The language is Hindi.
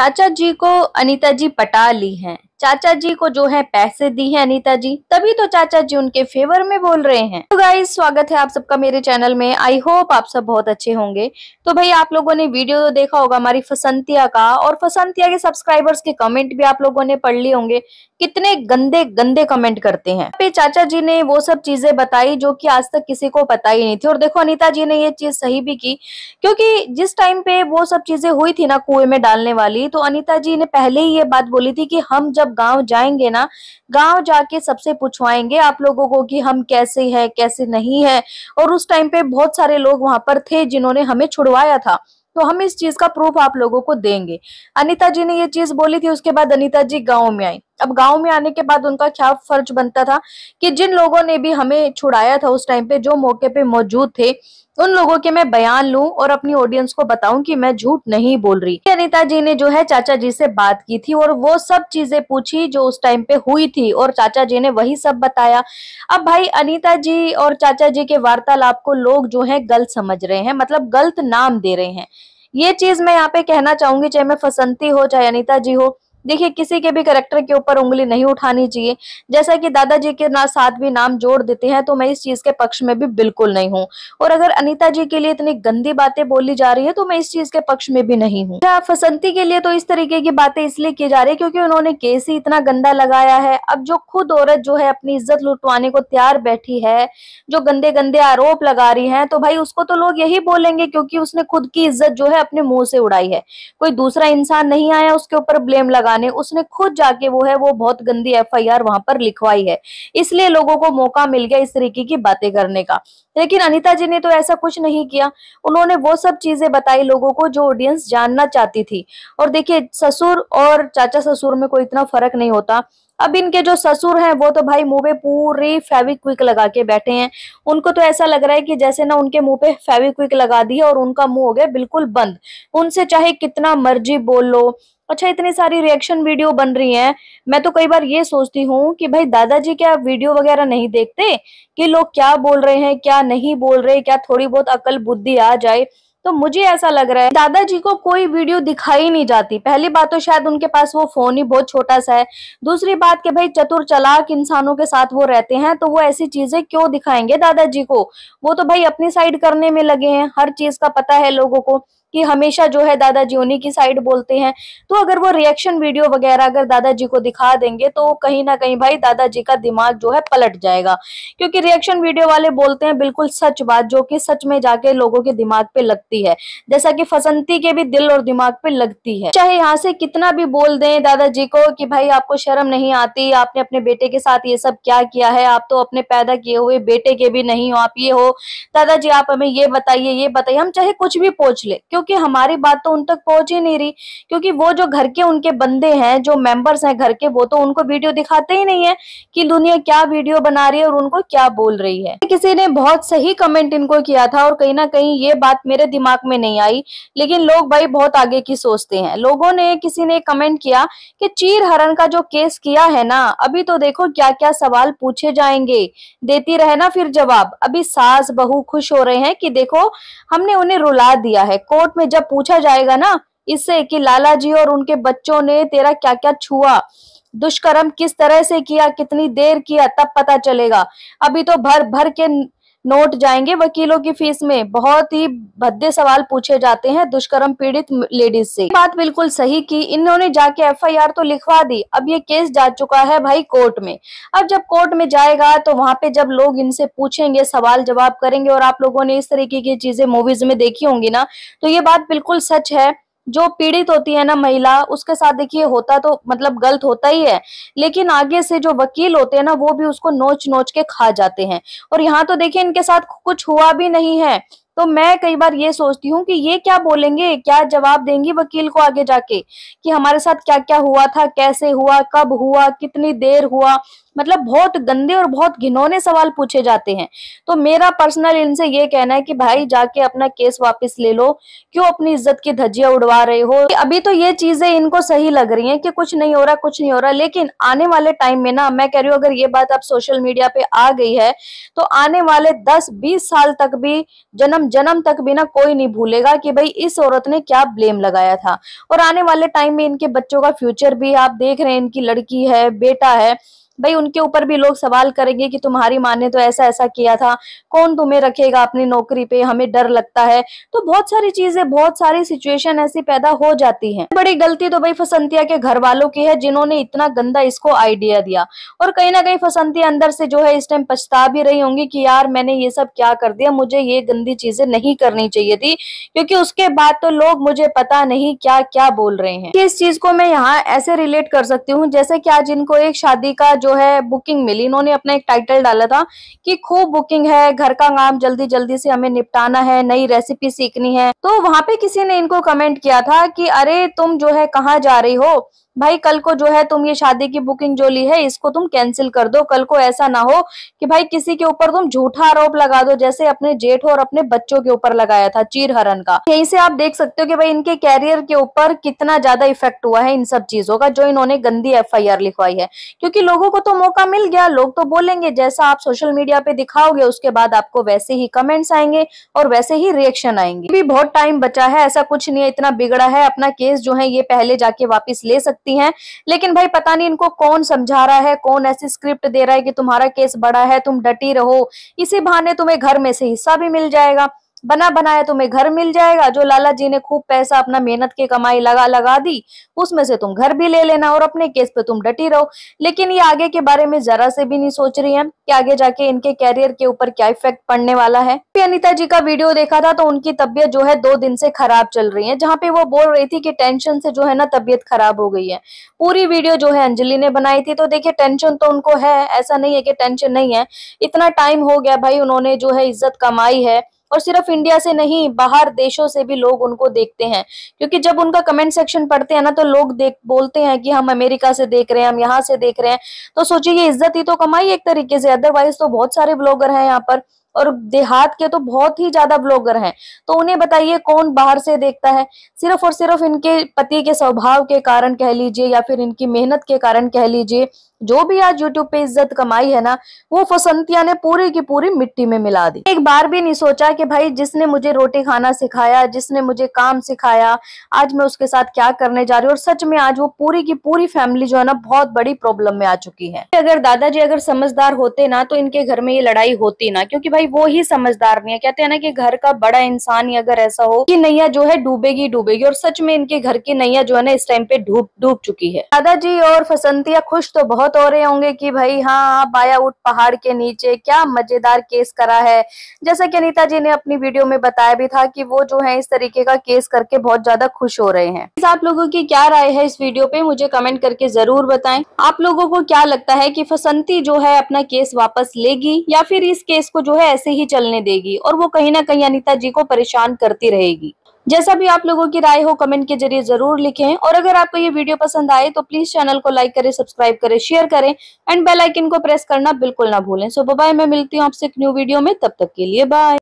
चाचा जी को अनिता जी पटा ली हैं चाचा जी को जो है पैसे दी है अनिता जी तभी तो चाचा जी उनके फेवर में बोल रहे हैं तो गाइस स्वागत है आप सबका मेरे चैनल में आई होप आप सब बहुत अच्छे होंगे तो भाई आप लोगों ने वीडियो तो देखा होगा हमारी फसंतिया का और फसंतिया के सब्सक्राइबर्स के कमेंट भी आप लोगों ने पढ़ लिए होंगे कितने गंदे गंदे कमेंट करते हैं पे चाचा जी ने वो सब चीजें बताई जो की आज तक किसी को पता ही नहीं थी और देखो अनिता जी ने ये चीज सही भी की क्योंकि जिस टाइम पे वो सब चीजें हुई थी ना कुएं में डालने वाली तो अनिता जी ने पहले ही ये बात बोली थी कि हम जब जब गांव जाएंगे ना गांव जाके सबसे पूछवाएंगे आप लोगों को कि हम कैसे हैं कैसे नहीं है और उस टाइम पे बहुत सारे लोग वहां पर थे जिन्होंने हमें छुड़वाया था तो हम इस चीज का प्रूफ आप लोगों को देंगे अनिता जी ने ये चीज बोली थी उसके बाद अनिता जी गाँव में आई अब गांव में आने के बाद उनका क्या फर्ज बनता था कि जिन लोगों ने भी हमें छुड़ाया था उस टाइम पे जो मौके पे मौजूद थे उन लोगों के मैं बयान लूं और अपनी ऑडियंस को बताऊं कि मैं झूठ नहीं बोल रही अनिता जी ने जो है चाचा जी से बात की थी और वो सब चीजें पूछी जो उस टाइम पे हुई थी और चाचा जी ने वही सब बताया अब भाई अनिता जी और चाचा जी के वार्तालाप को लोग जो है गलत समझ रहे हैं मतलब गलत नाम दे रहे हैं ये चीज मैं यहाँ पे कहना चाहूंगी चाहे मैं फसंती हो चाहे अनिता जी हो देखिए किसी के भी करेक्टर के ऊपर उंगली नहीं उठानी चाहिए जैसा कि दादाजी के ना साथ भी नाम जोड़ देते हैं तो मैं इस चीज के पक्ष में भी बिल्कुल नहीं हूँ और अगर अनिता जी के लिए इतनी गंदी बातें बोली जा रही है तो मैं इस चीज के पक्ष में भी नहीं हूँ अच्छा, फसंती के लिए तो इस तरीके की बातें इसलिए की जा रही है क्योंकि उन्होंने केस ही इतना गंदा लगाया है अब जो खुद औरत जो है अपनी इज्जत लुटवाने को तैयार बैठी है जो गंदे गंदे आरोप लगा रही है तो भाई उसको तो लोग यही बोलेंगे क्योंकि उसने खुद की इज्जत जो है अपने मुंह से उड़ाई है कोई दूसरा इंसान नहीं आया उसके ऊपर ब्लेम लगा लगाने उसने खुद जाके वो है वो बहुत गंदी एफ आई आर वहां पर लिखवाई है इसलिए लोगों को मौका मिल गया इस तरीके की बातें करने का लेकिन अनिता जी ने तो ऐसा कुछ नहीं किया उन्होंने वो सब चीजें बताई लोगों को जो ऑडियंस जानना चाहती थी और देखिये ससुर और चाचा ससुर में कोई इतना फर्क नहीं होता अब इनके जो ससुर हैं वो तो भाई मुंह पे पूरी फेविक्विक लगा के बैठे हैं उनको तो ऐसा लग रहा है कि जैसे ना उनके मुंह पे फेविक्विक लगा दी है और उनका मुंह हो गया बिल्कुल बंद उनसे चाहे कितना मर्जी बोल लो अच्छा इतनी सारी रिएक्शन वीडियो बन रही हैं मैं तो कई बार ये सोचती हूँ कि भाई दादाजी क्या वीडियो वगैरह नहीं देखते कि लोग क्या बोल रहे हैं क्या नहीं बोल रहे क्या थोड़ी बहुत अकल बुद्धि आ जाए तो मुझे ऐसा लग रहा है दादाजी को कोई वीडियो दिखाई नहीं जाती पहली बात तो शायद उनके पास वो फोन ही बहुत छोटा सा है दूसरी बात कि भाई चतुर चलाक इंसानों के साथ वो रहते हैं तो वो ऐसी चीजें क्यों दिखाएंगे दादाजी को वो तो भाई अपनी साइड करने में लगे हैं हर चीज का पता है लोगों को कि हमेशा जो है दादाजी उन्हीं की साइड बोलते हैं तो अगर वो रिएक्शन वीडियो वगैरह अगर दादाजी को दिखा देंगे तो कहीं ना कहीं भाई दादाजी का दिमाग जो है पलट जाएगा क्योंकि रिएक्शन वीडियो वाले बोलते हैं बिल्कुल सच बात जो कि सच में जाके लोगों के दिमाग पे लगती है जैसा कि फसंती के भी दिल और दिमाग पे लगती है चाहे यहाँ से कितना भी बोल दें दादाजी को कि भाई आपको शर्म नहीं आती आपने अपने बेटे के साथ ये सब क्या किया है आप तो अपने पैदा किए हुए बेटे के भी नहीं हो आप ये हो दादाजी आप हमें ये बताइए ये बताइए हम चाहे कुछ भी पूछ ले क्यों क्योंकि हमारी बात तो उन तक पहुंच ही नहीं रही क्योंकि वो जो घर के उनके बंदे हैं जो मेंबर्स हैं घर के वो तो उनको वीडियो दिखाते ही नहीं है कि दुनिया क्या वीडियो बना रही है और उनको क्या बोल रही है किसी ने बहुत सही कमेंट इनको किया था और कहीं ना कहीं ये बात मेरे दिमाग में नहीं आई लेकिन लोग भाई बहुत आगे की सोचते हैं लोगों ने किसी ने कमेंट किया कि चीर हरण का जो केस किया है ना अभी तो देखो क्या क्या सवाल पूछे जाएंगे देती रहे ना फिर जवाब अभी सास बहू खुश हो रहे हैं कि देखो हमने उन्हें रुला दिया है कोर्ट कोर्ट में जब पूछा जाएगा ना इससे कि लाला जी और उनके बच्चों ने तेरा क्या क्या छुआ दुष्कर्म किस तरह से किया कितनी देर किया तब पता चलेगा अभी तो भर भर के नोट जाएंगे वकीलों की फीस में बहुत ही भद्दे सवाल पूछे जाते हैं दुष्कर्म पीड़ित लेडीज से बात बिल्कुल सही की इन्होंने जाके एफआईआर तो लिखवा दी अब ये केस जा चुका है भाई कोर्ट में अब जब कोर्ट में जाएगा तो वहां पे जब लोग इनसे पूछेंगे सवाल जवाब करेंगे और आप लोगों ने इस तरीके की चीजें मूवीज में देखी होंगी ना तो ये बात बिल्कुल सच है जो पीड़ित होती है ना महिला उसके साथ देखिए होता तो मतलब गलत होता ही है लेकिन आगे से जो वकील होते हैं ना वो भी उसको नोच नोच के खा जाते हैं और यहाँ तो देखिए इनके साथ कुछ हुआ भी नहीं है तो मैं कई बार ये सोचती हूँ कि ये क्या बोलेंगे क्या जवाब देंगी वकील को आगे जाके कि हमारे साथ क्या क्या हुआ था कैसे हुआ कब हुआ कितनी देर हुआ मतलब बहुत गंदे और बहुत घिनौने सवाल पूछे जाते हैं तो मेरा पर्सनल इनसे ये कहना है कि भाई जाके अपना केस वापस ले लो क्यों अपनी इज्जत की धज्जिया उड़वा रहे हो अभी तो ये चीजें इनको सही लग रही हैं कि कुछ नहीं हो रहा कुछ नहीं हो रहा लेकिन आने वाले टाइम में ना मैं कह रही हूँ अगर ये बात अब सोशल मीडिया पे आ गई है तो आने वाले दस बीस साल तक भी जन्म जन्म तक भी ना कोई नहीं भूलेगा कि भाई इस औरत ने क्या ब्लेम लगाया था और आने वाले टाइम में इनके बच्चों का फ्यूचर भी आप देख रहे हैं इनकी लड़की है बेटा है भाई उनके ऊपर भी लोग सवाल करेंगे कि तुम्हारी माँ ने तो ऐसा ऐसा किया था कौन तुम्हें रखेगा अपनी नौकरी पे हमें डर लगता है तो बहुत सारी चीजें बहुत सारी सिचुएशन ऐसी पैदा हो जाती है बड़ी गलती तो भाई फसंतिया के घर वालों की है जिन्होंने इतना गंदा इसको आइडिया दिया और कहीं ना कहीं फसंतिया अंदर से जो है इस टाइम पछता भी रही होंगी कि यार मैंने ये सब क्या कर दिया मुझे ये गंदी चीजें नहीं करनी चाहिए थी क्योंकि उसके बाद तो लोग मुझे पता नहीं क्या क्या बोल रहे हैं इस चीज को मैं यहाँ ऐसे रिलेट कर सकती हूँ जैसे कि आज इनको एक शादी का जो जो है बुकिंग मिली इन्होंने अपना एक टाइटल डाला था कि खूब बुकिंग है घर का काम जल्दी जल्दी से हमें निपटाना है नई रेसिपी सीखनी है तो वहां पे किसी ने इनको कमेंट किया था कि अरे तुम जो है कहाँ जा रही हो भाई कल को जो है तुम ये शादी की बुकिंग जो ली है इसको तुम कैंसिल कर दो कल को ऐसा ना हो कि भाई किसी के ऊपर तुम झूठा आरोप लगा दो जैसे अपने जेठ और अपने बच्चों के ऊपर लगाया था चीरहरण का यहीं से आप देख सकते हो कि भाई इनके कैरियर के ऊपर कितना ज्यादा इफेक्ट हुआ है इन सब चीजों का जो इन्होंने गंदी एफ लिखवाई है क्योंकि लोगों को तो मौका मिल गया लोग तो बोलेंगे जैसा आप सोशल मीडिया पे दिखाओगे उसके बाद आपको वैसे ही कमेंट्स आएंगे और वैसे ही रिएक्शन आएंगे भी बहुत टाइम बचा है ऐसा कुछ नहीं है इतना बिगड़ा है अपना केस जो है ये पहले जाके वापिस ले सकती सकती हैं लेकिन भाई पता नहीं इनको कौन समझा रहा है कौन ऐसी स्क्रिप्ट दे रहा है कि तुम्हारा केस बड़ा है तुम डटी रहो इसी बहाने तुम्हें घर में से हिस्सा भी मिल जाएगा बना बनाया तुम्हें घर मिल जाएगा जो लाला जी ने खूब पैसा अपना मेहनत की कमाई लगा लगा दी उसमें से तुम घर भी ले लेना और अपने केस पे तुम डटी रहो लेकिन ये आगे के बारे में जरा से भी नहीं सोच रही है कि आगे जाके इनके कैरियर के ऊपर क्या इफेक्ट पड़ने वाला है अनिता जी का वीडियो देखा था तो उनकी तबियत जो है दो दिन से खराब चल रही है जहाँ पे वो बोल रही थी कि टेंशन से जो है ना तबियत खराब हो गई है पूरी वीडियो जो है अंजलि ने बनाई थी तो देखिये टेंशन तो उनको है ऐसा नहीं है कि टेंशन नहीं है इतना टाइम हो गया भाई उन्होंने जो है इज्जत कमाई है और सिर्फ इंडिया से नहीं बाहर देशों से भी लोग उनको देखते हैं क्योंकि जब उनका कमेंट सेक्शन पढ़ते हैं ना तो लोग देख बोलते हैं कि हम अमेरिका से देख रहे हैं हम यहाँ से देख रहे हैं तो सोचिए इज्जत ही तो कमाई एक तरीके से अदरवाइज तो बहुत सारे ब्लॉगर हैं यहाँ पर और देहात के तो बहुत ही ज्यादा ब्लॉगर हैं तो उन्हें बताइए कौन बाहर से देखता है सिर्फ और सिर्फ इनके पति के स्वभाव के कारण कह लीजिए या फिर इनकी मेहनत के कारण कह लीजिए जो भी आज यूट्यूब पे इज्जत कमाई है ना वो फसंतिया ने पूरी की पूरी मिट्टी में मिला दी एक बार भी नहीं सोचा कि भाई जिसने मुझे रोटी खाना सिखाया जिसने मुझे काम सिखाया आज मैं उसके साथ क्या करने जा रही हूँ और सच में आज वो पूरी की पूरी फैमिली जो है ना बहुत बड़ी प्रॉब्लम में आ चुकी है अगर दादाजी अगर समझदार होते ना तो इनके घर में ये लड़ाई होती ना क्योंकि भाई वो ही समझदार नहीं है कहते हैं ना कि घर का बड़ा इंसान ही अगर ऐसा हो कि नैया जो है डूबेगी डूबेगी और सच में इनके घर की नैया जो है ना इस टाइम पे डूब डूब चुकी है दादाजी और फसंतिया खुश तो बहुत हो रहे होंगे की भाई हाँ आप आया उठ पहाड़ के नीचे क्या मजेदार केस करा है जैसा की अनिता जी ने अपनी वीडियो में बताया भी था की वो जो है इस तरीके का केस करके बहुत ज्यादा खुश हो रहे हैं आप लोगों की क्या राय है इस वीडियो पे मुझे कमेंट करके जरूर बताएं आप लोगों को क्या लगता है कि फसंती जो है अपना केस वापस लेगी या फिर इस केस को जो है ऐसे ही चलने देगी और वो कहीं ना कहीं अनिता जी को परेशान करती रहेगी जैसा भी आप लोगों की राय हो कमेंट के जरिए जरूर लिखें और अगर आपको ये वीडियो पसंद आए तो प्लीज चैनल को लाइक करें सब्सक्राइब करें शेयर करें एंड बेल आइकन को प्रेस करना बिल्कुल ना भूलें सो बाय मैं मिलती हूँ आपसे एक न्यू वीडियो में तब तक के लिए बाय